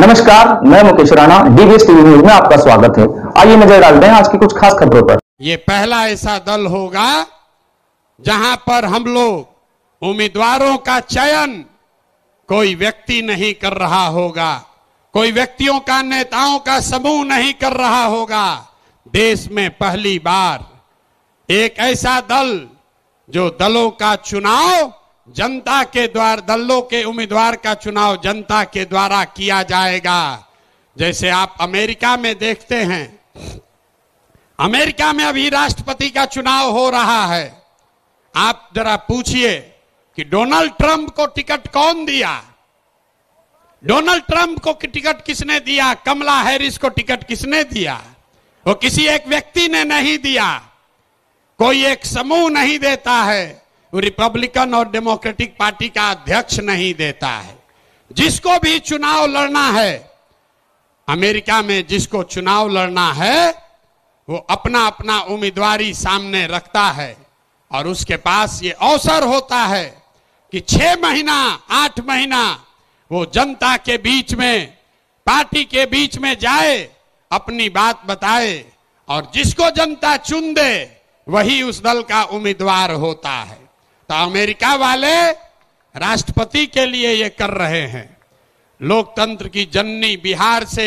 नमस्कार मैं Mukesh Rana DBS TV news में आपका स्वागत है आइए नजर डालते हैं आज की कुछ खास खबरों पर ये पहला ऐसा दल होगा जहां पर हम लोग उम्मीदवारों का चयन कोई व्यक्ति नहीं कर रहा होगा कोई व्यक्तियों का नेताओं का समूह नहीं कर रहा होगा देश में पहली बार एक ऐसा दल जो दलों का चुनाव जनता के द्वार दलों के उम्मीदवार का चुनाव जनता के द्वारा किया जाएगा जैसे आप अमेरिका में देखते हैं अमेरिका में अभी राष्ट्रपति का चुनाव हो रहा है आप जरा पूछिए कि डोनाल्ड ट्रंप को टिकट कौन दिया डोनाल्ड ट्रंप को टिकट किसने दिया कमला हैरिस को टिकट किसने दिया वो किसी एक व्यक्ति ने नहीं दिया कोई एक समूह नहीं देता है रिपब्लिकन और डेमोक्रेटिक पार्टी का अध्यक्ष नहीं देता है जिसको भी चुनाव लड़ना है अमेरिका में जिसको चुनाव लड़ना है वो अपना अपना उम्मीदवारी सामने रखता है और उसके पास ये अवसर होता है कि छह महीना आठ महीना वो जनता के बीच में पार्टी के बीच में जाए अपनी बात बताए और जिसको जनता चुन दे वही उस दल का उम्मीदवार होता है तो अमेरिका वाले राष्ट्रपति के लिए ये कर रहे हैं लोकतंत्र की जननी बिहार से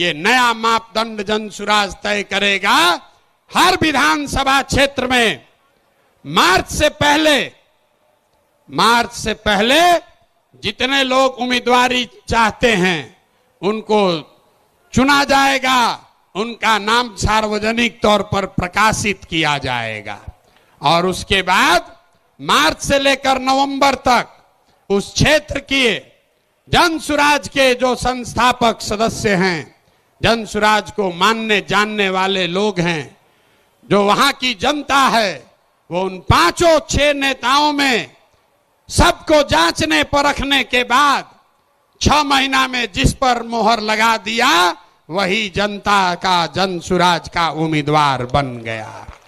ये नया मापदंड जन सुराज तय करेगा हर विधानसभा क्षेत्र में मार्च से पहले मार्च से पहले जितने लोग उम्मीदवारी चाहते हैं उनको चुना जाएगा उनका नाम सार्वजनिक तौर पर प्रकाशित किया जाएगा और उसके बाद मार्च से लेकर नवंबर तक उस क्षेत्र की जन सुराज के जो संस्थापक सदस्य हैं जन सुराज को मानने जानने वाले लोग हैं जो वहां की जनता है वो उन पांचों छह नेताओं में सबको जांचने परखने के बाद छह महीना में जिस पर मोहर लगा दिया वही जनता का जन सुराज का उम्मीदवार बन गया